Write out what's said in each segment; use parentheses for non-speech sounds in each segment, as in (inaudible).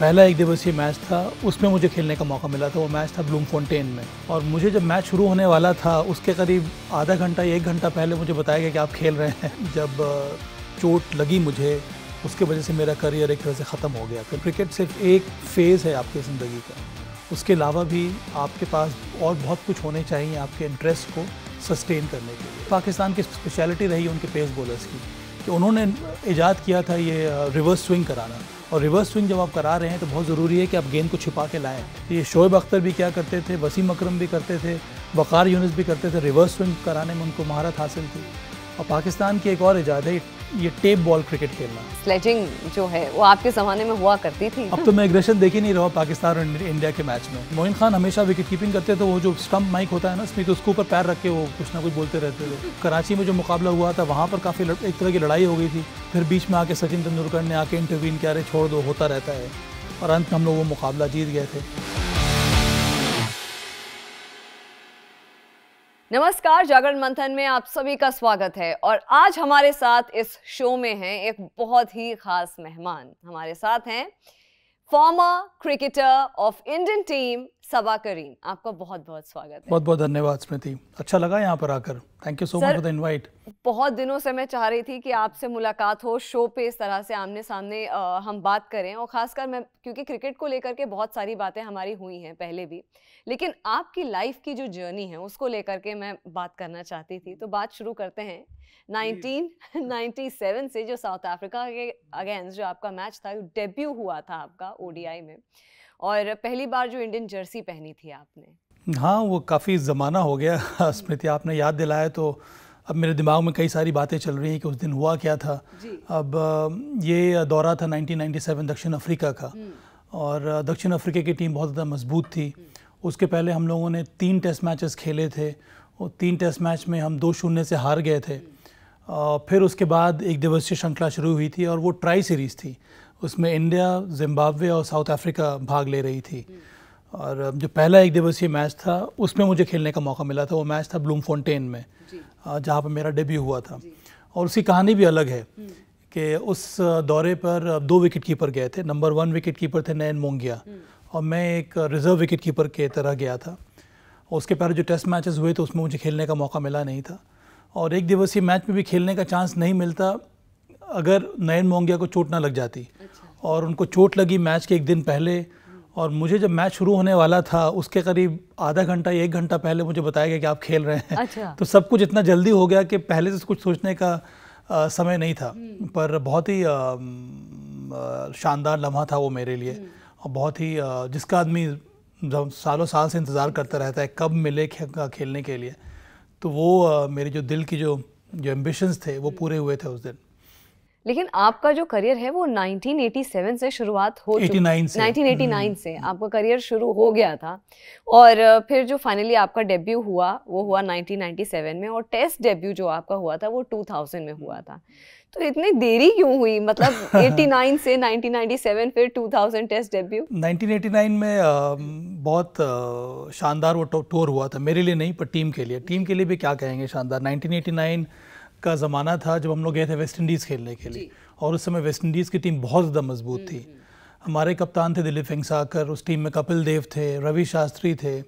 पहला एक दिवसीय मैच था उसमें मुझे खेलने का मौका मिला था वो मैच था ब्लूम फोनटेन में और मुझे जब मैच शुरू होने वाला था उसके करीब आधा घंटा एक घंटा पहले मुझे बताया गया कि आप खेल रहे हैं (laughs) जब चोट लगी मुझे उसके वजह से मेरा करियर एक तरह से ख़त्म हो गया फिर क्रिकेट सिर्फ एक फ़ेज़ है आपकी ज़िंदगी का उसके अलावा भी आपके पास और बहुत कुछ होने चाहिए आपके इंटरेस्ट को सस्टेन करने के लिए पाकिस्तान की स्पेशलिटी रही उनके पेस बॉलर्स की कि उन्होंने ईजाद किया था ये रिवर्स स्विंग कराना और रिवर्स स्विंग जब आप करा रहे हैं तो बहुत ज़रूरी है कि आप गेंद को छिपा के लाएँ तो ये शोएब अख्तर भी क्या करते थे वसीम अकरम भी करते थे वक़ार यूनिस भी करते थे रिवर्स स्विंग कराने में उनको महारत हासिल थी और पाकिस्तान की एक और इजाद है ये टेप बॉल क्रिकेट खेलना स्लेजिंग जो है वो आपके जमाने में हुआ करती थी अब तो मैं एग्रेशन देख ही नहीं रहा पाकिस्तान और इंडिया के मैच में मोइन खान हमेशा विकेट कीपिंग करते तो वो जो स्टम्प माइक होता है ना उसमें तो उसके ऊपर पैर रख के वो कुछ ना कुछ बोलते रहते थे कराची में जो मुकाबला हुआ था वहाँ पर काफ़ी एक तरह की लड़ाई हो गई थी फिर बीच में आके सचिन तेंदुलकर ने आके इंटरव्यून किया क्या छोड़ दो होता रहता है और अंत में हम लोग वो मुकाबला जीत गए थे नमस्कार जागरण मंथन में आप सभी का स्वागत है और आज हमारे साथ इस शो में हैं एक बहुत ही खास मेहमान हमारे साथ हैं former cricketer of Indian team Saba Karim आपका बहुत बहुत स्वागत है बहुत बहुत धन्यवाद स्मृति अच्छा लगा यहाँ पर आकर thank you so much for the invite बहुत दिनों से मैं चाह रही थी कि आपसे मुलाकात हो शो पे इस तरह से आमने सामने आ, हम बात करें और ख़ासकर मैं क्योंकि क्रिकेट को लेकर के बहुत सारी बातें हमारी हुई हैं पहले भी लेकिन आपकी लाइफ की जो जर्नी है उसको लेकर के मैं बात करना चाहती थी तो बात शुरू करते हैं 1997 से जो साउथ अफ्रीका के अगेंस्ट जो आपका मैच था डेब्यू हुआ था आपका ओडीआई में और पहली बार जो इंडियन जर्सी पहनी थी आपने हाँ वो काफ़ी ज़माना हो गया (laughs) स्मृति आपने याद दिलाया तो अब मेरे दिमाग में कई सारी बातें चल रही हैं कि उस दिन हुआ क्या था अब ये दौरा था 1997 दक्षिण अफ्रीका का हम्म। और दक्षिण अफ्रीका की टीम बहुत ज़्यादा मजबूत थी हम्म। उसके पहले हम लोगों ने तीन टेस्ट मैचेस खेले थे और तीन टेस्ट मैच में हम दो शून्य से हार गए थे हम्म। फिर उसके बाद एक दिवसीय श्रृंखला शुरू हुई थी और वो ट्राई सीरीज़ थी उसमें इंडिया जिम्बाब्वे और साउथ अफ्रीका भाग ले रही थी और जो पहला एक दिवसीय मैच था उसमें मुझे खेलने का मौका मिला था वो मैच था ब्लूम फाउंटेन में जहाँ पर मेरा डेब्यू हुआ था और उसकी कहानी भी अलग है हम्म। कि उस दौरे पर दो विकेट कीपर गए थे नंबर वन विकेट कीपर थे नैन मोंगिया हम्म। और मैं एक रिजर्व विकेट कीपर के तरह गया था उसके पहले जो टेस्ट मैचेस हुए तो उसमें मुझे खेलने का मौका मिला नहीं था और एक दिवसीय मैच में भी खेलने का चांस नहीं मिलता अगर नयन मोंगिया को चोट ना लग जाती अच्छा। और उनको चोट लगी मैच के एक दिन पहले और मुझे जब मैच शुरू होने वाला था उसके करीब आधा घंटा एक घंटा पहले मुझे बताया गया कि आप खेल रहे हैं अच्छा। तो सब कुछ इतना जल्दी हो गया कि पहले से कुछ सोचने का आ, समय नहीं था हम्म। पर बहुत ही शानदार लम्हा था वो मेरे लिए हम्म। और बहुत ही आ, जिसका आदमी सालों साल से इंतज़ार करता रहता है कब मिले खेलने के लिए तो वो आ, मेरी जो दिल की जो जो एम्बिशंस थे वो हम्म। पूरे हुए थे उस दिन लेकिन आपका जो करियर है वो 1987 से शुरुआत हो 89 से 1989 से हम्म। आपका करियर शुरू हो गया था और फिर जो फाइनली आपका डेब्यू हुआ वो हुआ 1997 में और टेस्ट डेब्यू जो आपका हुआ था वो 2000 में हुआ था तो इतनी देरी क्यों हुई मतलब 89 (laughs) से 1997 फिर 2000 टेस्ट डेब्यू 1989 में बहुत शानदार वो टूर हुआ था मेरे लिए नहीं पर टीम के लिए टीम के लिए भी क्या कहेंगे शानदार 1989 का ज़माना था जब हम लोग गए थे वेस्ट इंडीज़ खेलने के लिए और उस समय वेस्ट इंडीज़ की टीम बहुत ज़्यादा मजबूत थी हम्म, हम्म। हमारे कप्तान थे दिलीप फिंगसाकर उस टीम में कपिल देव थे रवि शास्त्री थे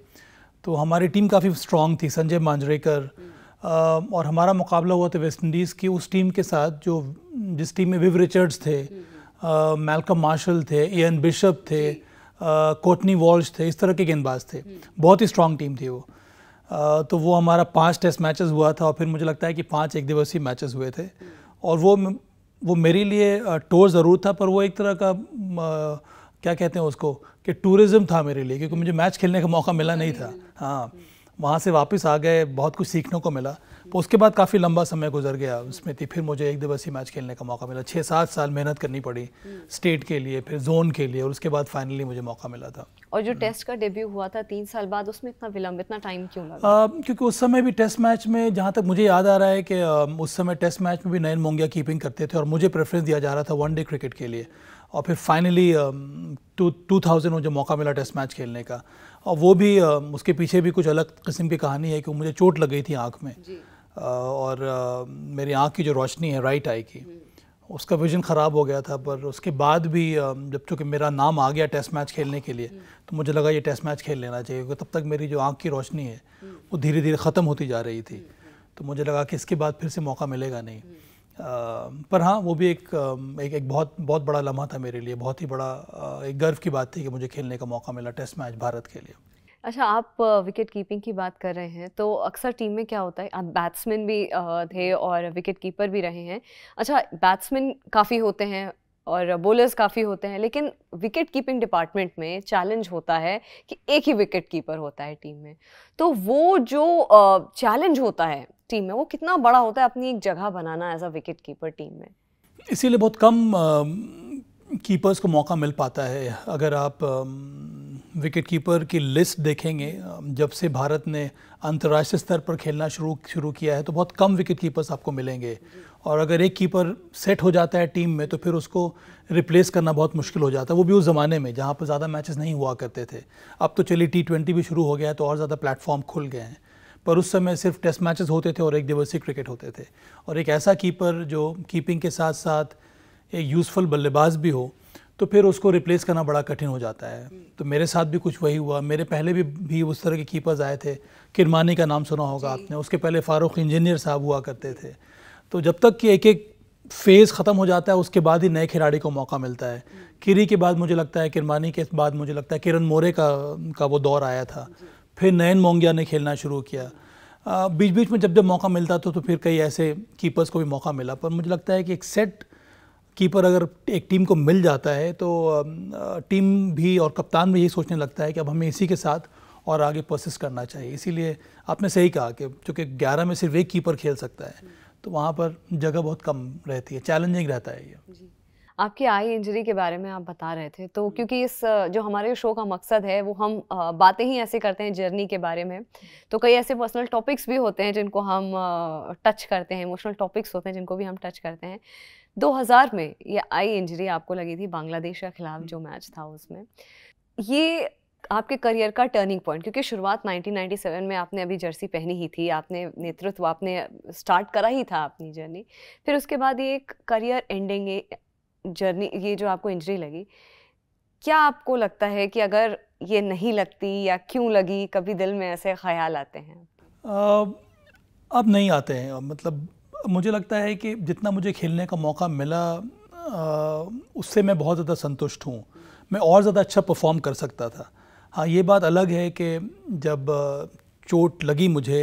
तो हमारी टीम काफ़ी स्ट्रॉन्ग थी संजय मांजरेकर हम्म। और हमारा मुकाबला हुआ था वेस्ट इंडीज़ की उस टीम के साथ जो जिस टीम में विव रिचर्ड्स थे मेलकम मार्शल थे एन बिशप थे कोटनी वॉल्श थे इस तरह के गेंदबाज थे बहुत ही स्ट्रॉन्ग टीम थी वो तो वो हमारा पांच टेस्ट मैचेस हुआ था और फिर मुझे लगता है कि पांच एक दिवसीय मैचेस हुए थे और वो वो मेरे लिए टूर ज़रूर था पर वो एक तरह का क्या कहते हैं उसको कि टूरिज़्म था मेरे लिए क्योंकि मुझे मैच खेलने का मौका मिला नहीं था हाँ वहाँ से वापस आ गए बहुत कुछ सीखने को मिला वो तो उसके बाद काफ़ी लंबा समय गुजर गया उसमें थी फिर मुझे एक दिवसीय मैच खेलने का मौका मिला छः सात साल मेहनत करनी पड़ी स्टेट के लिए फिर जोन के लिए और उसके बाद फाइनली मुझे मौका मिला था और जो टेस्ट का डेब्यू हुआ था तीन साल बाद उसमें इतना विलंब इतना टाइम क्यों लगा क्योंकि उस समय भी टेस्ट मैच में जहाँ तक मुझे याद आ रहा है कि उस समय टेस्ट मैच में भी नयन मोंगिया कीपिंग करते थे और मुझे प्रेफरेंस दिया जा रहा था वनडे क्रिकेट के लिए और फिर फाइनली टू टू थाउजेंड मुझे मौका मिला टेस्ट मैच खेलने का और वो भी उसके पीछे भी कुछ अलग किस्म की कहानी है कि मुझे चोट लग गई थी आँख में और मेरी आँख की जो रोशनी है राइट आई की हम्म। उसका विजन ख़राब हो गया था पर उसके बाद भी जब चूँकि मेरा नाम आ गया टेस्ट मैच खेलने के लिए हम्म। तो मुझे लगा ये टेस्ट मैच खेल लेना चाहिए क्योंकि तब तक मेरी जो आँख की रोशनी है हम्म। वो धीरे धीरे ख़त्म होती जा रही थी तो मुझे लगा कि इसके बाद फिर से मौका मिलेगा नहीं पर हाँ वो भी एक एक एक बहुत बहुत बड़ा लम्हा था मेरे लिए बहुत ही बड़ा एक गर्व की बात थी कि मुझे खेलने का मौका मिला टेस्ट मैच भारत के लिए अच्छा आप विकेट कीपिंग की बात कर रहे हैं तो अक्सर टीम में क्या होता है आप बैट्समैन भी थे और विकेट कीपर भी रहे हैं अच्छा बैट्समैन काफ़ी होते हैं और बॉलर्स काफ़ी होते हैं लेकिन विकेट कीपिंग डिपार्टमेंट में चैलेंज होता है कि एक ही विकेट कीपर होता है टीम में तो वो जो चैलेंज होता है टीम में वो कितना बड़ा होता है अपनी एक जगह बनाना as a wicket keeper team में इसीलिए बहुत कम कीपर्स को मौका मिल पाता है अगर आप विकेट कीपर की लिस्ट देखेंगे जब से भारत ने अंतर्राष्ट्रीय स्तर पर खेलना शुरू शुरू किया है तो बहुत कम विकेट कीपर्स आपको मिलेंगे और अगर एक कीपर सेट हो जाता है टीम में तो फिर उसको रिप्लेस करना बहुत मुश्किल हो जाता है वो भी उस ज़माने में जहाँ पर ज़्यादा मैचेस नहीं हुआ करते थे अब तो चलिए टी ट्वेंटी भी शुरू हो गया है तो और ज़्यादा प्लेटफॉर्म खुल गए हैं पर उस समय सिर्फ टेस्ट मैचेस होते थे और एक दिवसीय क्रिकेट होते थे और एक ऐसा कीपर जो कीपिंग के साथ साथ एक यूज़फुल बल्लेबाज भी हो तो फिर उसको रिप्लेस करना बड़ा कठिन हो जाता है हम्म। तो मेरे साथ भी कुछ वही हुआ मेरे पहले भी भी उस तरह के कीपर्स आए थे किरमानी का नाम सुना होगा आपने उसके पहले फ़ारूक इंजीनियर साहब हुआ करते थे तो जब तक कि एक एक फेज़ ख़त्म हो जाता है उसके बाद ही नए खिलाड़ी को मौका मिलता है हम्म। किरी के बाद मुझे लगता है किरमानी के बाद मुझे लगता है किरण मोरे का का वो दौर आया था फिर नयन मोंगिया ने खेलना शुरू किया बीच बीच में जब जब मौका मिलता था तो, तो फिर कई ऐसे कीपर्स को भी मौका मिला पर मुझे लगता है कि एक सेट कीपर अगर एक टीम को मिल जाता है तो टीम भी और कप्तान भी यही सोचने लगता है कि अब हमें इसी के साथ और आगे प्रोसेस करना चाहिए इसीलिए आपने सही कहा कि चूँकि ग्यारह में सिर्फ एक कीपर खेल सकता है तो वहाँ पर जगह बहुत कम रहती है चैलेंजिंग रहता है ये आपकी आई इंजरी के बारे में आप बता रहे थे तो क्योंकि इस जो हमारे शो का मकसद है वो हम बातें ही ऐसे करते हैं जर्नी के बारे में तो कई ऐसे पर्सनल टॉपिक्स भी होते हैं जिनको हम टच करते हैं इमोशनल टॉपिक्स होते हैं जिनको भी हम टच करते हैं 2000 में ये आई इंजरी आपको लगी थी बांग्लादेश के ख़िलाफ़ जो मैच था उसमें ये आपके करियर का टर्निंग पॉइंट क्योंकि शुरुआत 1997 में आपने अभी जर्सी पहनी ही थी आपने नेतृत्व आपने स्टार्ट करा ही था अपनी जर्नी फिर उसके बाद ये एक करियर एंडिंग जर्नी ये जो आपको इंजरी लगी क्या आपको लगता है कि अगर ये नहीं लगती या क्यों लगी कभी दिल में ऐसे ख्याल आते हैं अब नहीं आते हैं मतलब मुझे लगता है कि जितना मुझे खेलने का मौका मिला उससे मैं बहुत ज़्यादा संतुष्ट हूँ मैं और ज़्यादा अच्छा परफॉर्म कर सकता था हाँ ये बात अलग है कि जब चोट लगी मुझे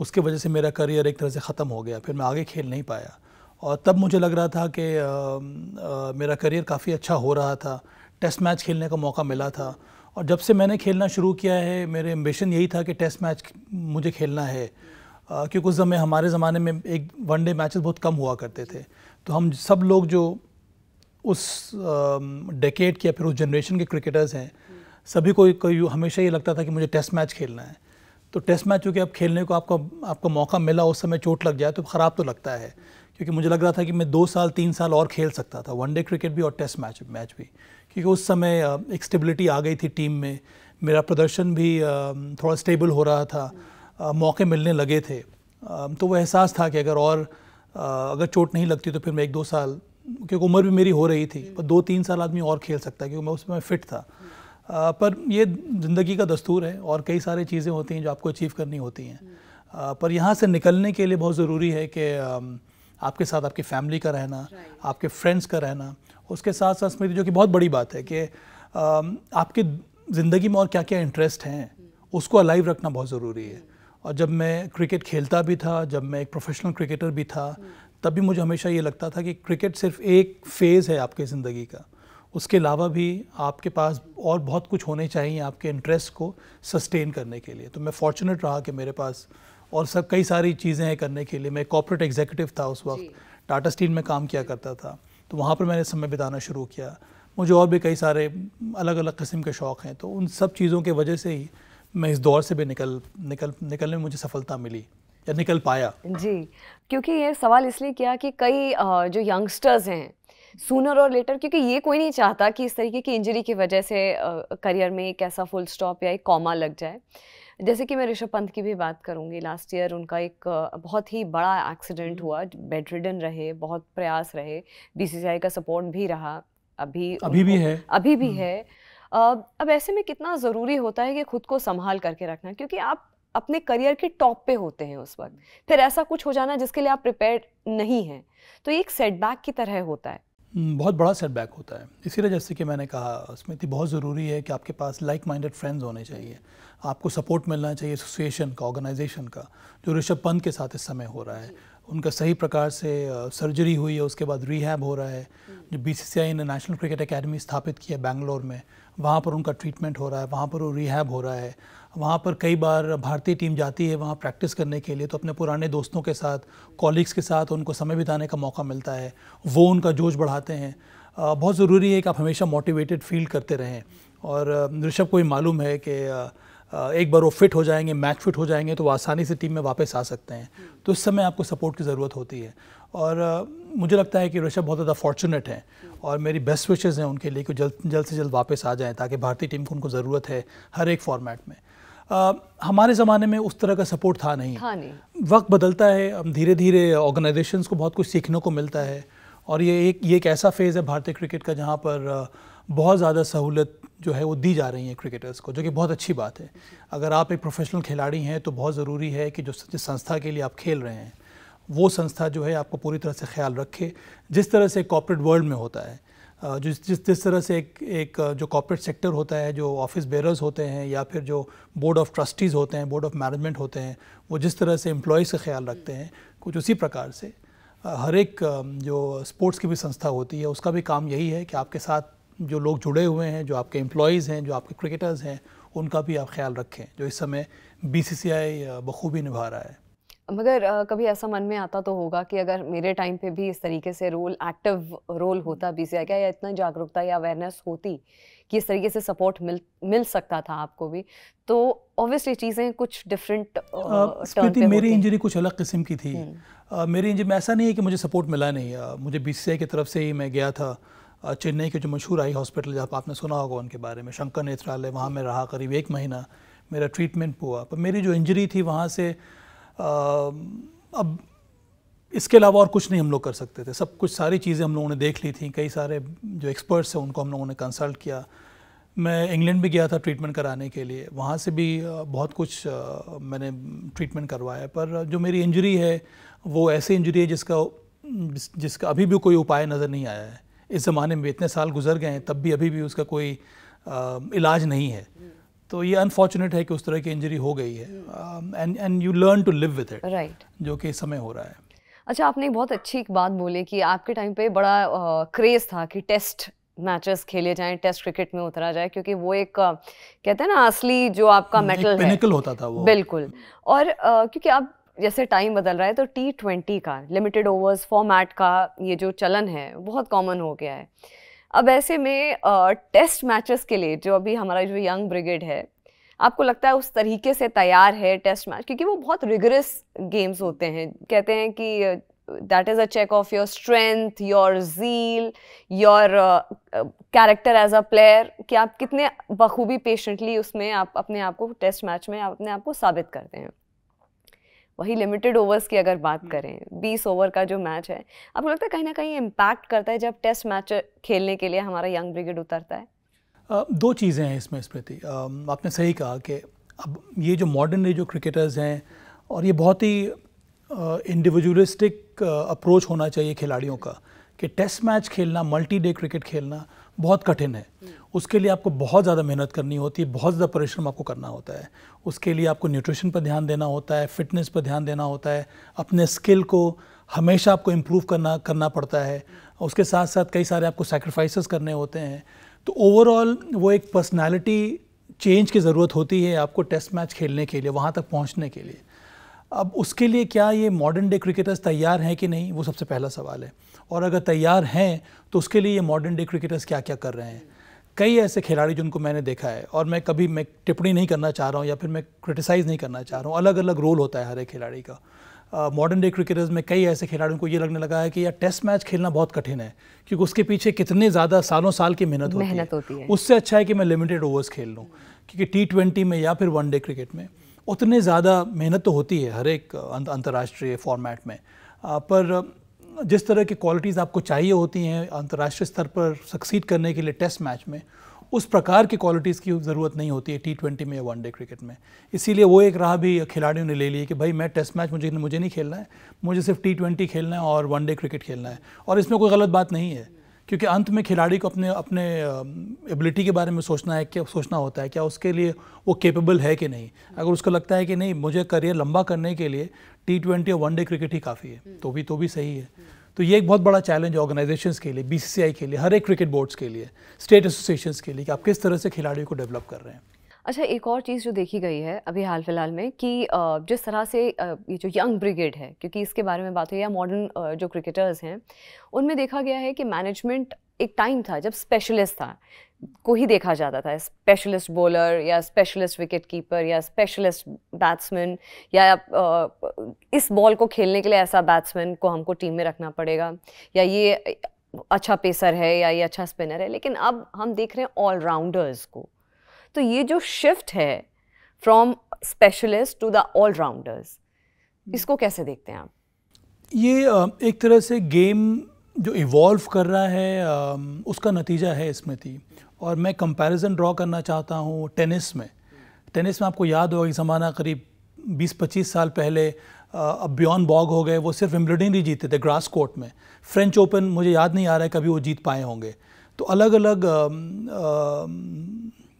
उसके वजह से मेरा करियर एक तरह से ख़त्म हो गया फिर मैं आगे खेल नहीं पाया और तब मुझे लग रहा था कि मेरा करियर काफ़ी अच्छा हो रहा था टेस्ट मैच खेलने का मौका मिला था और जब से मैंने खेलना शुरू किया है मेरे एम्बिशन यही था कि टेस्ट मैच मुझे खेलना है क्योंकि उस समय हमारे ज़माने में एक वनडे मैचेस बहुत कम हुआ करते थे तो हम सब लोग जो उस डेकेड के या फिर उस जनरेशन के क्रिकेटर्स हैं सभी को कोई हमेशा ये लगता था कि मुझे टेस्ट मैच खेलना है तो टेस्ट मैच चूँकि अब खेलने को आपका आपको मौका मिला उस समय चोट लग जाए तो ख़राब तो लगता है क्योंकि मुझे लग रहा था कि मैं दो साल तीन साल और खेल सकता था वनडे क्रिकेट भी और टेस्ट मैच मैच भी क्योंकि उस समय एक स्टेबिलिटी आ गई थी टीम में मेरा प्रदर्शन भी थोड़ा स्टेबल हो रहा था मौके मिलने लगे थे तो वो एहसास था कि अगर और अगर चोट नहीं लगती तो फिर मैं एक दो साल क्योंकि उम्र भी मेरी हो रही थी पर दो तीन साल आदमी और खेल सकता है क्योंकि मैं उसमें फिट था पर ये ज़िंदगी का दस्तूर है और कई सारी चीज़ें होती हैं जो आपको अचीव करनी होती हैं पर यहाँ से निकलने के लिए बहुत ज़रूरी है कि आपके साथ आपकी फैमिली का रहना आपके फ्रेंड्स का रहना उसके साथ साथ स्मृति जो कि बहुत बड़ी बात है कि आपके ज़िंदगी में और क्या क्या इंटरेस्ट हैं hmm. उसको अलाइव रखना बहुत ज़रूरी है hmm. और जब मैं क्रिकेट खेलता भी था जब मैं एक प्रोफेशनल क्रिकेटर भी था hmm. तब भी मुझे हमेशा ये लगता था कि क्रिकेट सिर्फ एक फ़ेज़ है आपके ज़िंदगी का उसके अलावा भी आपके पास और बहुत कुछ होने चाहिए आपके इंटरेस्ट को सस्टेन करने के लिए तो मैं फॉर्चुनेट रहा कि मेरे पास और सब कई सारी चीज़ें हैं करने के लिए मैं कॉपरेट एग्जीक्यूटिव था उस वक्त टाटा स्टील में काम किया करता था तो वहाँ पर मैंने समय बिताना शुरू किया मुझे और भी कई सारे अलग अलग किस्म के शौक़ हैं तो उन सब चीज़ों के वजह से ही मैं इस दौर से भी निकल निकल निकलने में मुझे सफलता मिली या निकल पाया जी क्योंकि ये सवाल इसलिए किया कि कई जो यंगस्टर्स हैं सूनर और लेटर क्योंकि ये कोई नहीं चाहता कि इस तरीके की इंजरी की वजह से करियर में एक ऐसा फुल स्टॉप या एक कॉमा लग जाए जैसे कि मैं ऋषभ पंत की भी बात करूँगी लास्ट ईयर उनका एक बहुत ही बड़ा एक्सीडेंट हम्म। हुआ बेड रिडन रहे बहुत प्रयास रहे बीसीसीआई का सपोर्ट भी रहा अभी अभी भी है अभी भी हम्म। है अब ऐसे में कितना ज़रूरी होता है कि खुद को संभाल करके रखना क्योंकि आप अपने करियर के टॉप पे होते हैं उस वक्त फिर ऐसा कुछ हो जाना जिसके लिए आप प्रिपेयर नहीं हैं तो ये एक सेटबैक की तरह होता है हम्म, बहुत बड़ा सेटबैक होता है इसी वजह जैसे कि मैंने कहा स्मृति बहुत ज़रूरी है कि आपके पास लाइक माइंडेड फ्रेंड्स होने चाहिए आपको सपोर्ट मिलना चाहिए एसोसिएशन का ऑर्गेनाइजेशन का जो ऋषभ पंत के साथ इस समय हो रहा है उनका सही प्रकार से सर्जरी हुई है उसके बाद रिहैब हो रहा है हम्म। जो बीसीसीआई ने नेशनल क्रिकेट एकेडमी स्थापित की है बैंगलोर में वहाँ पर उनका ट्रीटमेंट हो रहा है वहाँ पर वो रिहैब हो रहा है वहाँ पर कई बार भारतीय टीम जाती है वहाँ प्रैक्टिस करने के लिए तो अपने पुराने दोस्तों के साथ कॉलिग्स के साथ उनको समय बिताने का मौका मिलता है वो उनका जोश बढ़ाते हैं बहुत ज़रूरी है कि आप हमेशा मोटिवेटेड फील करते रहें और ऋषभ को ही मालूम है कि एक बार वो फिट हो जाएंगे मैच फिट हो जाएंगे तो वो आसानी से टीम में वापस आ सकते हैं तो इस समय आपको सपोर्ट की ज़रूरत होती है और मुझे लगता है कि ऋषभ बहुत ज़्यादा फॉर्चुनेट हैं और मेरी बेस्ट विशेज़ हैं उनके लिए कि जल्द जल्द से जल्द वापस आ जाएँ ताकि भारतीय टीम को उनको ज़रूरत है हर एक फॉर्मेट में आ, हमारे ज़माने में उस तरह का सपोर्ट था नहीं, था नहीं। वक्त बदलता है धीरे धीरे ऑर्गेनाइजेशंस को बहुत कुछ सीखने को मिलता है और ये एक ये एक ऐसा फेज़ है भारतीय क्रिकेट का जहाँ पर बहुत ज़्यादा सहूलत जो है वो दी जा रही हैं क्रिकेटर्स को जो कि बहुत अच्छी बात है अगर आप एक प्रोफेशनल खिलाड़ी हैं तो बहुत ज़रूरी है कि जो जिस संस्था के लिए आप खेल रहे हैं वो संस्था जो है आपको पूरी तरह से ख्याल रखे जिस तरह से कॉपरेट वर्ल्ड में होता है जिस जिस जिस तरह से एक एक जो कॉपरेट सेक्टर होता है जो ऑफिस बेरर्स होते हैं या फिर जो बोर्ड ऑफ ट्रस्टीज़ होते हैं बोर्ड ऑफ मैनेजमेंट होते हैं वो जिस तरह से एम्प्लॉयज़ का ख्याल रखते हैं कुछ उसी प्रकार से हर एक जो स्पोर्ट्स की भी संस्था होती है उसका भी काम यही है कि आपके साथ जो लोग जुड़े हुए हैं जो आपके एम्प्लॉयज़ हैं जो आपके क्रिकेटर्स हैं उनका भी आप ख्याल रखें जो इस समय बी बखूबी निभा रहा है मगर आ, कभी ऐसा मन में आता तो होगा कि अगर मेरे टाइम पे भी इस तरीके से रोल एक्टिव रोल होता बी का या इतना जागरूकता या अवेयरनेस होती कि इस तरीके से सपोर्ट मिल मिल सकता था आपको भी तो ऑब्वियसली चीज़ें कुछ डिफरेंट स्मृति मेरी इंजरी कुछ अलग किस्म की थी आ, हम्म। मेरी इंजरी में ऐसा नहीं है कि मुझे सपोर्ट मिला नहीं आ, मुझे बी की तरफ से ही मैं गया था चेन्नई के जो मशहूर आई हॉस्पिटल जहाँ आपने सुना होगा उनके बारे में शंकर नेत्रालय वहाँ मैं रहा करीब एक महीना मेरा ट्रीटमेंट हुआ पर मेरी जो इंजरी थी वहाँ से अब इसके अलावा और कुछ नहीं हम लोग कर सकते थे सब कुछ सारी चीज़ें हम लोगों ने देख ली थी कई सारे जो एक्सपर्ट्स हैं उनको हम लोगों ने कंसल्ट किया मैं इंग्लैंड भी गया था ट्रीटमेंट कराने के लिए वहाँ से भी बहुत कुछ मैंने ट्रीटमेंट करवाया पर जो मेरी इंजरी है वो ऐसी इंजरी है जिसका जिसका अभी भी कोई उपाय नज़र नहीं आया है इस ज़माने में इतने साल गुजर गए हैं तब भी अभी भी उसका कोई आ, इलाज नहीं है तो ये अनफॉर्चुनेट है कि उस तरह की इंजरी हो गई है and and you learn to live with it right जो कि समय हो रहा है अच्छा आपने एक बहुत अच्छी एक बात बोली कि आपके टाइम पे बड़ा क्रेज़ था कि टेस्ट मैचेस खेले जाएं टेस्ट क्रिकेट में उतरा जाए क्योंकि वो एक कहते हैं ना असली जो आपका मेटल होता था वो बिल्कुल और आ, क्योंकि आप जैसे टाइम बदल रहा है तो टी ट्वेंटी का लिमिटेड ओवर्स फॉर्मेट का ये जो चलन है बहुत कॉमन हो गया है अब ऐसे में टेस्ट मैचेस के लिए जो अभी हमारा जो यंग ब्रिगेड है आपको लगता है उस तरीके से तैयार है टेस्ट मैच क्योंकि वो बहुत रिगरस गेम्स होते हैं कहते हैं कि that is a check of your strength your zeal your character as a player कि आप कितने बखूबी पेशेंटली उसमें आप अपने आप को टेस्ट मैच में आप अपने आप को साबित करते हैं वही लिमिटेड ओवर्स की अगर बात हम्म। करें बीस ओवर का जो मैच है आपको लगता है कहीं ना कहीं इम्पैक्ट करता है जब टेस्ट मैच खेलने के लिए हमारा यंग ब्रिगेड उतरता है दो चीज़ें हैं इसमें स्मृति आपने सही कहा कि अब ये जो मॉडर्न जो क्रिकेटर्स हैं और ये बहुत ही इंडिविजुअलिस्टिक अप्रोच होना चाहिए खिलाड़ियों का कि टेस्ट मैच खेलना मल्टी डे क्रिकेट खेलना बहुत कठिन है उसके लिए आपको बहुत ज़्यादा मेहनत करनी होती है बहुत ज़्यादा परिश्रम आपको करना होता है उसके लिए आपको न्यूट्रिशन पर ध्यान देना होता है फिटनेस पर ध्यान देना होता है अपने स्किल को हमेशा आपको इम्प्रूव करना करना पड़ता है उसके साथ साथ कई सारे आपको सेक्रीफाइस करने होते हैं तो ओवरऑल वो एक पर्सनैलिटी चेंज की ज़रूरत होती है आपको टेस्ट मैच खेलने के लिए वहाँ तक पहुँचने के लिए अब उसके लिए क्या ये मॉडर्न डे क्रिकेटर्स तैयार हैं कि नहीं वो सबसे पहला सवाल है और अगर तैयार हैं तो उसके लिए ये मॉडर्न डे क्रिकेटर्स क्या क्या कर रहे हैं कई ऐसे खिलाड़ी जिनको मैंने देखा है और मैं कभी मैं टिप्पणी नहीं करना चाह रहा हूँ या फिर मैं क्रिटिसाइज़ नहीं करना चाह रहा हूँ अलग अलग रोल होता है हर एक खिलाड़ी का मॉडर्न डे क्रिकेटर्स में कई ऐसे खिलाड़ियों को ये लगने लगा है कि यार टेस्ट मैच खेलना बहुत कठिन है क्योंकि उसके पीछे कितने ज़्यादा सालों साल की मेहनत होती, है उससे अच्छा है कि मैं लिमिटेड ओवर्स खेल लूँ क्योंकि टी में या फिर डे क्रिकेट में उतने ज़्यादा मेहनत तो होती है हर एक अंतर्राष्ट्रीय फॉर्मेट में पर जिस तरह की क्वालिटीज़ आपको चाहिए होती हैं अंतर्राष्ट्रीय स्तर पर सक्सीड करने के लिए टेस्ट मैच में उस प्रकार की क्वालिटीज़ की ज़रूरत नहीं होती है टी ट्वेंटी में या वनडे क्रिकेट में इसीलिए वो एक राह भी खिलाड़ियों ने ले ली है कि भाई मैं टेस्ट मैच मुझे मुझे नहीं खेलना है मुझे सिर्फ टी ट्वेंटी खेलना है और वनडे क्रिकेट खेलना है और इसमें कोई गलत बात नहीं है क्योंकि अंत में खिलाड़ी को अपने अपने एबिलिटी के बारे में सोचना है क्या सोचना होता है क्या उसके लिए वो केपेबल है कि नहीं अगर उसको लगता है कि नहीं मुझे करियर लंबा करने के लिए टी ट्वेंटी और वनडे क्रिकेट ही काफ़ी है हम्म। तो भी तो भी सही है तो ये एक बहुत बड़ा चैलेंज है ऑर्गेनाइजेशंस के लिए बीसीसीआई के लिए हर एक क्रिकेट बोर्ड्स के लिए स्टेट एसोसिएशंस के लिए कि आप किस तरह से खिलाड़ियों को डेवलप कर रहे हैं अच्छा एक और चीज़ जो देखी गई है अभी हाल फिलहाल में कि जिस तरह से ये जो यंग ब्रिगेड है क्योंकि इसके बारे में बात हुई या मॉडर्न जो क्रिकेटर्स हैं उनमें देखा गया है कि मैनेजमेंट एक टाइम था जब स्पेशलिस्ट था को ही देखा जाता था स्पेशलिस्ट बॉलर या स्पेशलिस्ट विकेट कीपर या स्पेशलिस्ट बैट्समैन या इस बॉल को खेलने के लिए ऐसा बैट्समैन को हमको टीम में रखना पड़ेगा या ये अच्छा पेसर है या ये अच्छा स्पिनर है लेकिन अब हम देख रहे हैं ऑलराउंडर्स को तो ये जो शिफ्ट है from specialist to the all rounders इसको कैसे देखते हैं आप ये एक तरह से गेम जो इवॉल्व कर रहा है उसका नतीजा है स्मृति और मैं कंपैरिजन ड्रॉ करना चाहता हूँ टेनिस में टेनिस में आपको याद होगा कि ज़माना करीब 20-25 साल पहले अब बियॉन बॉग हो गए वो सिर्फ विम्बलडन ही जीते थे ग्रास कोर्ट में फ्रेंच ओपन मुझे याद नहीं आ रहा है कभी वो जीत पाए होंगे तो अलग अलग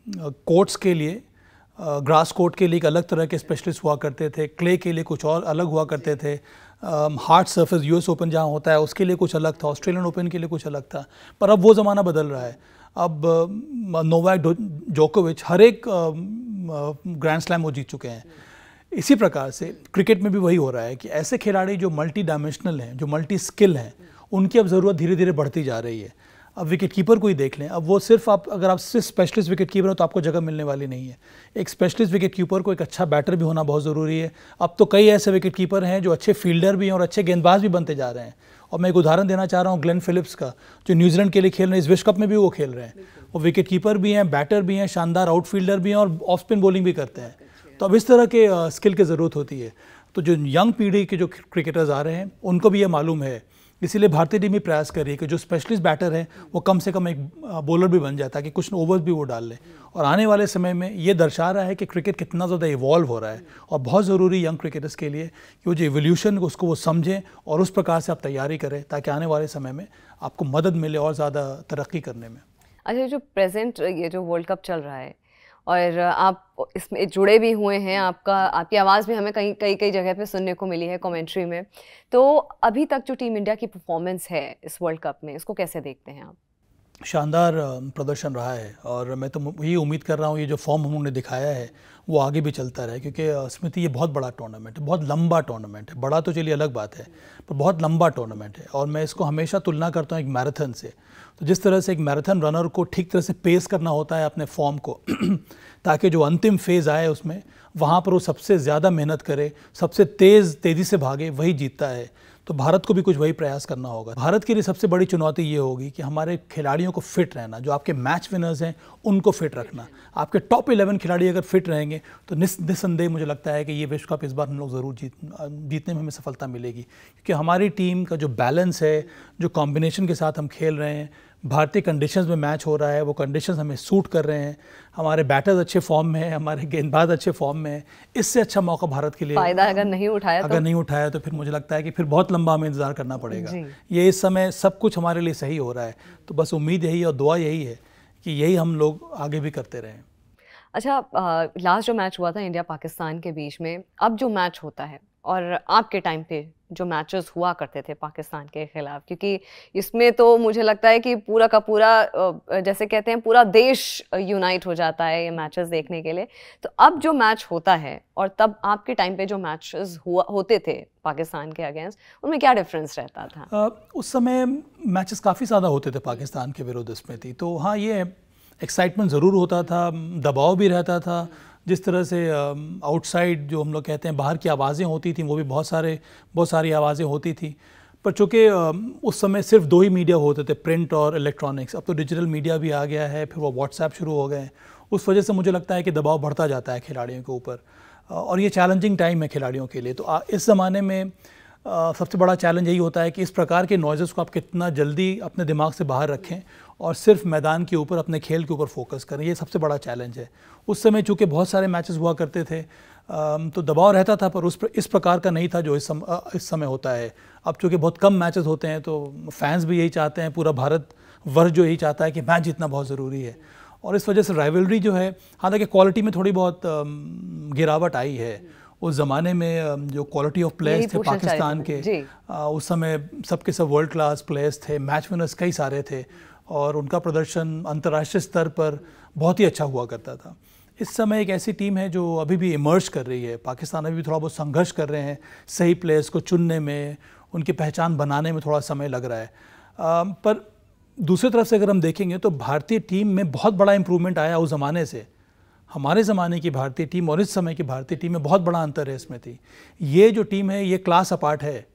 कोर्ट्स के लिए ग्रास कोट के लिए एक अलग तरह के स्पेशलिस्ट हुआ करते थे क्ले के लिए कुछ और अलग हुआ करते थे हार्ड सरफेस यूएस ओपन जहाँ होता है उसके लिए कुछ अलग था ऑस्ट्रेलियन ओपन के लिए कुछ अलग था पर अब वो ज़माना बदल रहा है अब नोवाक जोकोविच हर एक ग्रैंड स्लैम वो जीत चुके हैं इसी प्रकार से क्रिकेट में भी वही हो रहा है कि ऐसे खिलाड़ी जो मल्टी डायमेंशनल हैं जो मल्टी स्किल हैं उनकी अब ज़रूरत धीरे धीरे बढ़ती जा रही है अब विकेट कीपर को ही देख लें अब वो सिर्फ आप अगर आप सिर्फ स्पेशलिस्ट विकेट कीपर हो तो आपको जगह मिलने वाली नहीं है एक स्पेशलिस्ट विकेट कीपर को एक अच्छा बैटर भी होना बहुत ज़रूरी है अब तो कई ऐसे विकेट कीपर हैं जो अच्छे फील्डर भी हैं और अच्छे गेंदबाज भी बनते जा रहे हैं और मैं एक उदाहरण देना चाह रहा हूँ ग्लेन फिलिप्स का जो न्यूजीलैंड के लिए खेल रहे हैं इस विश्व कप में भी वो खेल रहे हैं वो विकेट कीपर भी हैं बैटर भी हैं शानदार आउटफील्डर भी हैं और ऑफ स्पिन बॉलिंग भी करते हैं तो अब इस तरह के स्किल की ज़रूरत होती है तो जो यंग पीढ़ी के जो क्रिकेटर्स आ रहे हैं उनको भी ये मालूम है इसीलिए भारतीय टीम भी प्रयास कर रही है कि जो स्पेशलिस्ट बैटर हैं वो कम से कम एक बॉलर भी बन जाए ताकि कुछ ओवर्स भी वो डाल लें और आने वाले समय में ये दर्शा रहा है कि क्रिकेट कितना ज़्यादा इवॉल्व हो रहा है और बहुत ज़रूरी यंग क्रिकेटर्स के लिए कि वो जो एवोल्यूशन उसको वो समझें और उस प्रकार से आप तैयारी करें ताकि आने वाले समय में आपको मदद मिले और ज़्यादा तरक्की करने में अच्छा जो प्रेजेंट ये जो वर्ल्ड कप चल रहा है और आप इसमें जुड़े भी हुए हैं आपका आपकी आवाज़ भी हमें कई कई कई जगह पे सुनने को मिली है कमेंट्री में तो अभी तक जो टीम इंडिया की परफॉर्मेंस है इस वर्ल्ड कप में इसको कैसे देखते हैं आप शानदार प्रदर्शन रहा है और मैं तो यही उम्मीद कर रहा हूँ ये जो फॉर्म उन्होंने दिखाया है वो आगे भी चलता रहे क्योंकि स्मृति ये बहुत बड़ा टूर्नामेंट है बहुत लंबा टूर्नामेंट है बड़ा तो चलिए अलग बात है पर बहुत लंबा टूर्नामेंट है और मैं इसको हमेशा तुलना करता हूँ एक मैराथन से तो जिस तरह से एक मैराथन रनर को ठीक तरह से पेस करना होता है अपने फॉर्म को (clears throat) ताकि जो अंतिम फेज़ आए उसमें वहाँ पर वो सबसे ज़्यादा मेहनत करे सबसे तेज़ तेज़ी से भागे वही जीतता है तो भारत को भी कुछ वही प्रयास करना होगा भारत के लिए सबसे बड़ी चुनौती ये होगी कि हमारे खिलाड़ियों को फिट रहना जो आपके मैच विनर्स हैं उनको फिट रखना आपके टॉप इलेवन खिलाड़ी अगर फिट रहेंगे तो निस्संदेह मुझे लगता है कि ये विश्व कप इस बार हम लोग ज़रूर जीत जीतने में हमें सफलता मिलेगी क्योंकि हमारी टीम का जो बैलेंस है जो कॉम्बिनेशन के साथ हम खेल रहे हैं भारतीय कंडीशंस में मैच हो रहा है वो कंडीशंस हमें सूट कर रहे हैं हमारे बैटर्स अच्छे फॉर्म में हैं हमारे गेंदबाज अच्छे फॉर्म में हैं इससे अच्छा मौका भारत के लिए फायदा अगर नहीं उठाया अगर तो... नहीं उठाया तो फिर मुझे लगता है कि फिर बहुत लंबा हमें इंतज़ार करना पड़ेगा ये इस समय सब कुछ हमारे लिए सही हो रहा है तो बस उम्मीद यही और दुआ यही है कि यही हम लोग आगे भी करते रहें अच्छा लास्ट जो मैच हुआ था इंडिया पाकिस्तान के बीच में अब जो मैच होता है और आपके टाइम पे जो मैचेस हुआ करते थे पाकिस्तान के खिलाफ क्योंकि इसमें तो मुझे लगता है कि पूरा का पूरा जैसे कहते हैं पूरा देश यूनाइट हो जाता है ये मैचेस देखने के लिए तो अब जो मैच होता है और तब आपके टाइम पे जो मैचेस हुआ होते थे पाकिस्तान के अगेंस्ट उनमें क्या डिफरेंस रहता था आ, उस समय मैचेस काफ़ी ज़्यादा होते थे पाकिस्तान के विरोध इसमें थी तो हाँ ये एक्साइटमेंट ज़रूर होता था दबाव भी रहता था जिस तरह से आउटसाइड जो हम लोग कहते हैं बाहर की आवाज़ें होती थी वो भी बहुत सारे बहुत सारी आवाज़ें होती थी पर चूँकि उस समय सिर्फ दो ही मीडिया होते थे प्रिंट और इलेक्ट्रॉनिक्स अब तो डिजिटल मीडिया भी आ गया है फिर वो व्हाट्सएप शुरू हो गए उस वजह से मुझे लगता है कि दबाव बढ़ता जाता है खिलाड़ियों के ऊपर और ये चैलेंजिंग टाइम है खिलाड़ियों के लिए तो इस ज़माने में सबसे बड़ा चैलेंज यही होता है कि इस प्रकार के नॉइज़ को आप कितना जल्दी अपने दिमाग से बाहर रखें और सिर्फ मैदान के ऊपर अपने खेल के ऊपर फोकस करें ये सबसे बड़ा चैलेंज है उस समय चूंकि बहुत सारे मैचेस हुआ करते थे तो दबाव रहता था पर उस पर इस प्रकार का नहीं था जो इस, सम, इस समय होता है अब चूंकि बहुत कम मैचेस होते हैं तो फैंस भी यही चाहते हैं पूरा भारत वर्ष जो यही चाहता है कि मैच जीतना बहुत ज़रूरी है और इस वजह से राइवलरी जो है हालांकि क्वालिटी में थोड़ी बहुत गिरावट आई है उस ज़माने में जो क्वालिटी ऑफ प्लेयर्स थे पाकिस्तान के उस समय सबके सब वर्ल्ड क्लास प्लेयर्स थे मैच विनर्स कई सारे थे और उनका प्रदर्शन अंतर्राष्ट्रीय स्तर पर बहुत ही अच्छा हुआ करता था इस समय एक ऐसी टीम है जो अभी भी इमर्ज कर रही है पाकिस्तान अभी भी थोड़ा बहुत संघर्ष कर रहे हैं सही प्लेयर्स को चुनने में उनकी पहचान बनाने में थोड़ा समय लग रहा है आ, पर दूसरी तरफ से अगर हम देखेंगे तो भारतीय टीम में बहुत बड़ा इम्प्रूवमेंट आया उस ज़माने से हमारे ज़माने की भारतीय टीम और इस समय की भारतीय टीम में बहुत बड़ा अंतर है इसमें थी ये जो टीम है ये क्लास अपार्ट है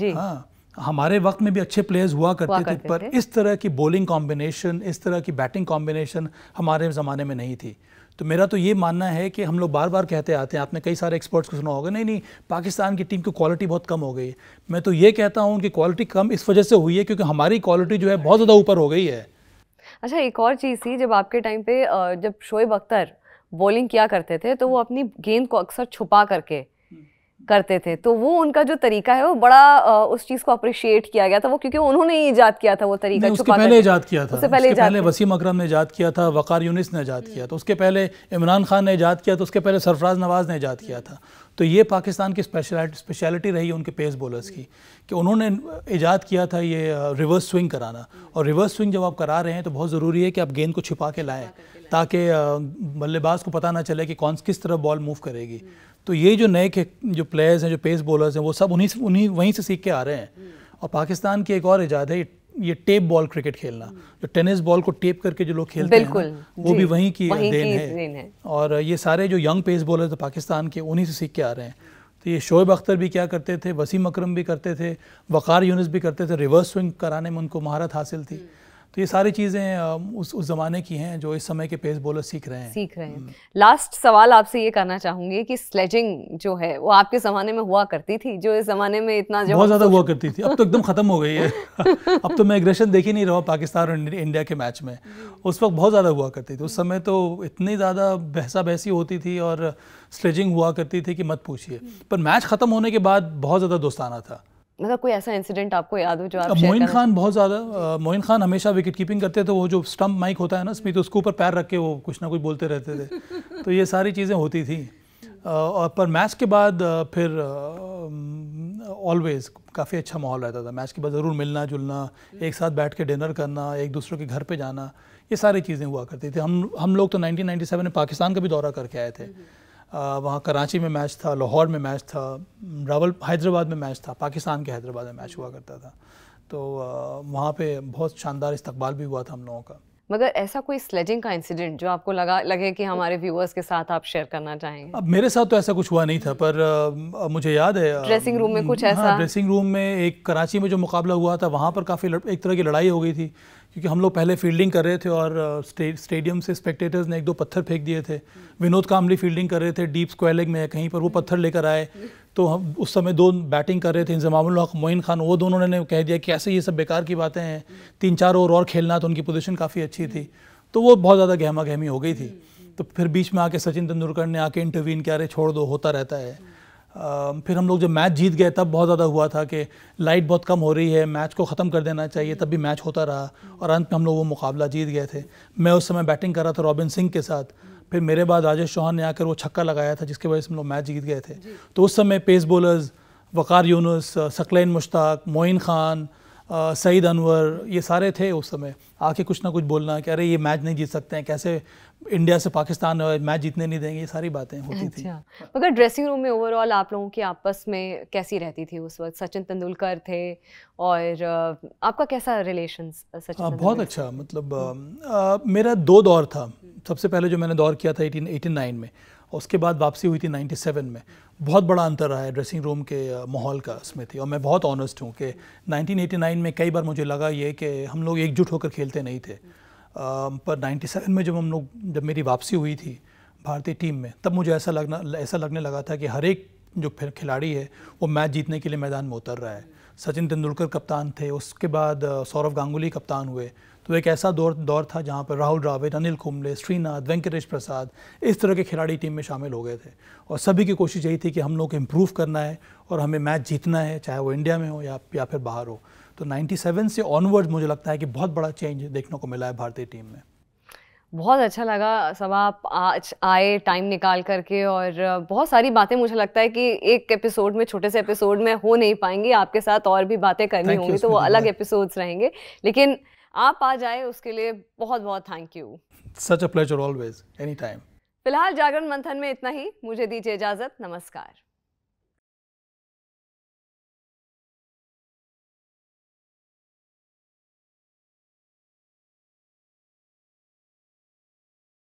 जी हाँ हमारे वक्त में भी अच्छे प्लेयर्स हुआ करते, हुआ करते थे पर थे। इस तरह की बॉलिंग कॉम्बिनेशन इस तरह की बैटिंग कॉम्बिनेशन हमारे ज़माने में नहीं थी तो मेरा तो ये मानना है कि हम लोग बार बार कहते आते हैं आपने कई सारे एक्सपर्ट्स को सुना होगा नहीं नहीं पाकिस्तान की टीम की क्वालिटी बहुत कम हो गई मैं तो ये कहता हूँ कि क्वालिटी कम इस वजह से हुई है क्योंकि हमारी क्वालिटी जो है बहुत ज़्यादा ऊपर हो गई है अच्छा एक और चीज़ थी जब आपके टाइम पे जब शोएब अख्तर बॉलिंग किया करते थे तो वो अपनी गेंद को अक्सर छुपा करके करते थे तो वो उनका जो तरीका है वो बड़ा उस चीज़ को अप्रिशिएट किया गया था वो क्योंकि उन्होंने ही ईजाद किया था वो तरीका उसके पहले ईजाद किया था उससे पहले पहले वसीम अकरम ने ईजाद किया था वक़ार यूनिस ने ईजाद किया था उसके पहले इमरान खान ने ईजाद किया था उसके पहले सरफराज नवाज़ ने ईजाद किया था तो ये पाकिस्तान की स्पेशलिटी स्पेशलिटी रही उनके पेस बॉलर्स की कि उन्होंने ईजाद किया था ये रिवर्स uh, स्विंग कराना और रिवर्स स्विंग जब आप करा रहे हैं तो बहुत ज़रूरी है कि आप गेंद को छिपा के लाएँ ताकि uh, बल्लेबाज को पता ना चले कि कौन किस तरह बॉल मूव करेगी तो ये जो नए के जो प्लेयर्स हैं जो पेस बॉलर्स हैं वो सब उन्हीं उन्हीं वहीं से सीख के आ रहे हैं और पाकिस्तान की एक और ईजाद है ये टेप बॉल क्रिकेट खेलना जो टेनिस बॉल को टेप करके जो लोग खेलते हैं वो भी वहीं की वहीं देन, की है।, है और ये सारे जो यंग पेस बॉलर थे पाकिस्तान के उन्हीं से सीख के आ रहे हैं तो ये शोएब अख्तर भी क्या करते थे वसीम अकरम भी करते थे वक़ार यूनिस भी करते थे रिवर्स स्विंग कराने में उनको महारत हासिल थी तो ये सारी चीज़ें उस उस ज़माने की हैं जो इस समय के पेस बॉलर सीख रहे हैं सीख रहे हैं हम्म। लास्ट सवाल आपसे ये करना चाहूँगी कि स्लेजिंग जो है वो आपके ज़माने में हुआ करती थी जो इस ज़माने में इतना बहुत ज़्यादा हुआ करती थी अब तो एकदम ख़त्म हो गई है (laughs) अब तो मैं एग्रेशन देख ही नहीं रहा पाकिस्तान और इंडिया के मैच में उस वक्त बहुत ज़्यादा हुआ करती थी उस समय तो इतनी ज़्यादा बहसा बहसी होती थी और स्लेजिंग हुआ करती थी कि मत पूछिए हम्म। पर मैच ख़त्म होने के बाद बहुत ज़्यादा दोस्ताना था मतलब कोई ऐसा इंसिडेंट आपको याद हो जो आप मोइन खान बहुत ज़्यादा मोइन खान हमेशा विकेट कीपिंग करते थे वो जो स्टंप माइक होता है ना स्मिथ तो उसके ऊपर पैर रख के वो कुछ ना कुछ बोलते रहते थे (laughs) तो ये सारी चीज़ें होती थी और पर मैच के बाद फिर ऑलवेज काफ़ी अच्छा माहौल रहता था मैच के बाद ज़रूर मिलना जुलना एक साथ बैठ के डिनर करना एक दूसरे के घर पे जाना ये सारी चीज़ें हुआ करती थी हम हम लोग तो 1997 में पाकिस्तान का भी दौरा करके आए थे वहाँ कराची में मैच था लाहौर में मैच था रावल हैदराबाद में मैच था पाकिस्तान के हैदराबाद में मैच हुआ करता था तो वहाँ पे बहुत शानदार इस्तकबाल भी हुआ था हम लोगों का मगर ऐसा कोई स्लेजिंग का इंसिडेंट जो आपको लगा लगे कि हमारे व्यूअर्स के साथ आप शेयर करना चाहेंगे अब मेरे साथ तो ऐसा कुछ हुआ नहीं था पर आ, मुझे याद है ड्रेसिंग रूम में कुछ हाँ, ऐसा हाँ, ड्रेसिंग रूम में एक कराची में जो मुकाबला हुआ था वहाँ पर काफ़ी एक तरह की लड़ाई हो गई थी क्योंकि हम लोग पहले फील्डिंग कर रहे थे और स्टे, स्टेडियम से स्पेक्टेटर्स ने एक दो पत्थर फेंक दिए थे विनोद कामली फील्डिंग कर रहे थे डीप स्क्वायर लेग में कहीं पर वो पत्थर लेकर आए तो हम उस समय दो बैटिंग कर रहे थे इंजमामुल मोइन खान वो दोनों ने कह दिया कि ऐसे ये सब बेकार की बातें हैं तीन चार ओवर और खेलना तो उनकी पोजीशन काफ़ी अच्छी थी तो वो बहुत ज़्यादा गहमा गहमी हो गई थी तो फिर बीच में आके सचिन तेंदुलकर ने आके इंटरवीन किया अरे छोड़ दो होता रहता है आ, फिर हम लोग जब मैच जीत गए तब बहुत ज़्यादा हुआ था कि लाइट बहुत कम हो रही है मैच को ख़त्म कर देना चाहिए तब भी मैच होता रहा और अंत में हम लोग वो मुकाबला जीत गए थे मैं उस समय बैटिंग कर रहा था रॉबिन सिंह के साथ फिर मेरे बाद राजेश चौहान ने आकर वो छक्का लगाया था जिसकी वजह से हम लोग मैच जीत गए थे तो उस समय पेस बॉलर्स वक़ार यूनुस सकलैन मुश्ताक मोइन खान सईद अनवर ये सारे थे उस समय आके कुछ ना कुछ बोलना कि अरे ये मैच नहीं जीत सकते हैं कैसे इंडिया से पाकिस्तान मैच जीतने नहीं देंगे ये सारी बातें होती थी अच्छा। मगर ड्रेसिंग रूम में ओवरऑल आप लोगों की आपस में कैसी रहती थी उस वक्त सचिन तेंदुलकर थे और आपका कैसा रिलेशन सचिन बहुत अच्छा मतलब मेरा दो दौर था सबसे पहले जो मैंने दौर किया था एटीन में और उसके बाद वापसी हुई थी 97 में बहुत बड़ा अंतर रहा है ड्रेसिंग रूम के माहौल का उसमें थी और मैं बहुत ऑनेस्ट हूँ कि 1989 में कई बार मुझे लगा ये कि हम लोग एकजुट होकर खेलते नहीं थे आ, पर 97 में जब हम लोग जब मेरी वापसी हुई थी भारतीय टीम में तब मुझे ऐसा लगना ऐसा लगने लगा था कि हर एक जो खिलाड़ी है वो मैच जीतने के लिए मैदान में उतर रहा है सचिन तेंदुलकर कप्तान थे उसके बाद सौरव गांगुली कप्तान हुए तो एक ऐसा दौर दौर था जहाँ पर राहुल रावत अनिल कुंबले श्रीनाथ वेंकटेश प्रसाद इस तरह के खिलाड़ी टीम में शामिल हो गए थे और सभी की कोशिश यही थी कि हम लोग इम्प्रूव करना है और हमें मैच जीतना है चाहे वो इंडिया में हो या या फिर बाहर हो तो 97 से ऑनवर्ड मुझे लगता है कि बहुत बड़ा चेंज देखने को मिला है भारतीय टीम में बहुत अच्छा लगा सब आप आज आए टाइम निकाल करके और बहुत सारी बातें मुझे लगता है कि एक एपिसोड में छोटे से एपिसोड में हो नहीं पाएंगी आपके साथ और भी बातें करनी होंगी तो वो अलग एपिसोड्स रहेंगे लेकिन आप आ जाए उसके लिए बहुत बहुत thank you such a pleasure always any time फिलहाल जागरण मंथन में इतना ही मुझे दीजिए इजाजत नमस्कार